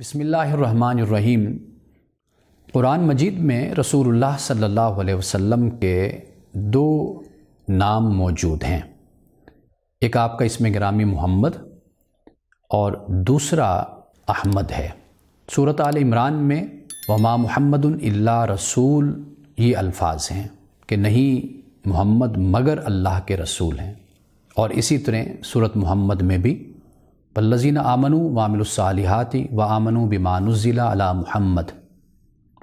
بسم اللہ الرحمن الرحیم قرآن مجید میں رسول اللہ صلی اللہ علیہ وسلم کے دو نام موجود ہیں ایک آپ کا اسم گرامی محمد اور دوسرا احمد ہے صورت عال عمران میں وما محمد اللہ رسول یہ الفاظ ہیں کہ نہیں محمد مگر اللہ کے رسول ہیں اور اسی طرح صورت محمد میں بھی بلزین آمنو وامل الصالحاتی و آمن و بیمان الضیلہ علام محمد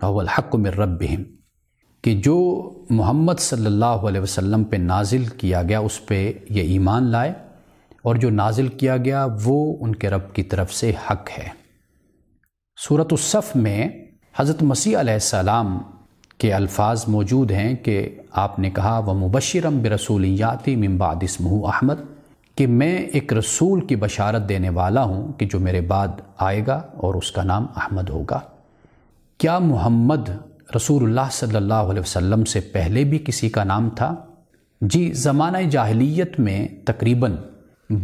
رحو الحق مربح کہ جو محمد صلی اللہ علیہ وسلم پہ نازل کیا گیا اس پہ یہ ایمان لائے اور جو نازل کیا گیا وہ ان کے رب کی طرف سے حق ہے صورت الصف میں حضرت مسیح علیہ السلام کے الفاظ موجود ہیں کہ آپ نے کہا وہ مبشرم برسولیاتی رسولیاتی ممبادس مہو احمد کہ میں ایک رسول کی بشارت دینے والا ہوں کہ جو میرے بعد آئے گا اور اس کا نام احمد ہوگا کیا محمد رسول اللہ صلی اللہ علیہ وسلم سے پہلے بھی کسی کا نام تھا جی زمانہ جاہلیت میں تقریباً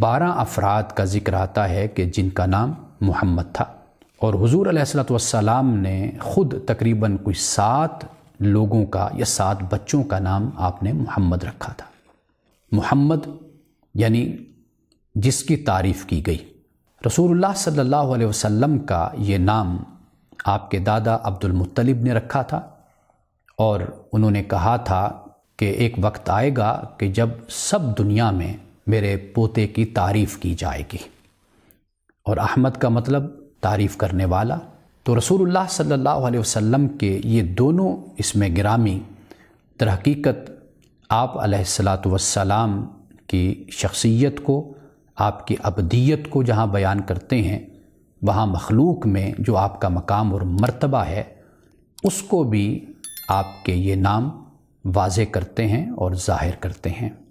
بارہ افراد کا ذکر آتا ہے کہ جن کا نام محمد تھا اور حضور علیہ السلۃ والسلام نے خود تقریباً کوئی سات لوگوں کا یا سات بچوں کا نام آپ نے محمد رکھا تھا محمد یعنی جس کی تعریف کی گئی رسول اللہ صلی اللہ علیہ وسلم کا یہ نام آپ کے دادا عبد المطلب نے رکھا تھا اور انہوں نے کہا تھا کہ ایک وقت آئے گا کہ جب سب دنیا میں میرے پوتے کی تعریف کی جائے گی اور احمد کا مطلب تعریف کرنے والا تو رسول اللہ صلی اللہ علیہ وسلم کے یہ دونوں اس میں گرامی ترحقیقت آپ علیہ السلاۃ وسلام کی شخصیت کو آپ کی ابدیت کو جہاں بیان کرتے ہیں وہاں مخلوق میں جو آپ کا مقام اور مرتبہ ہے اس کو بھی آپ کے یہ نام واضح کرتے ہیں اور ظاہر کرتے ہیں